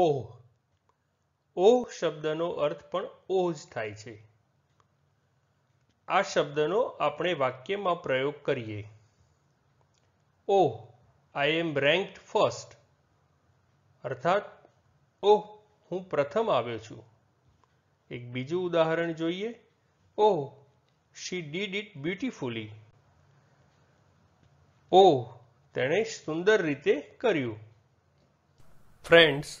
ઓહ ઓહ શબ્દનો અર્થ પણ ઓહ જ થાય છે આ શબ્દનો આપણે વાક્યમાં પ્રયોગ કરીએ ઓહ આઈ એમ રેન્કડ ફર્સ્ટ અર્થાત ઓહ હું પ્રથમ આવ્યો છું એક બીજું ઉદાહરણ જોઈએ oh she did it beautifully ઓહ તેણે સુંદર રીતે કર્યું ફ્રેન્ડ્સ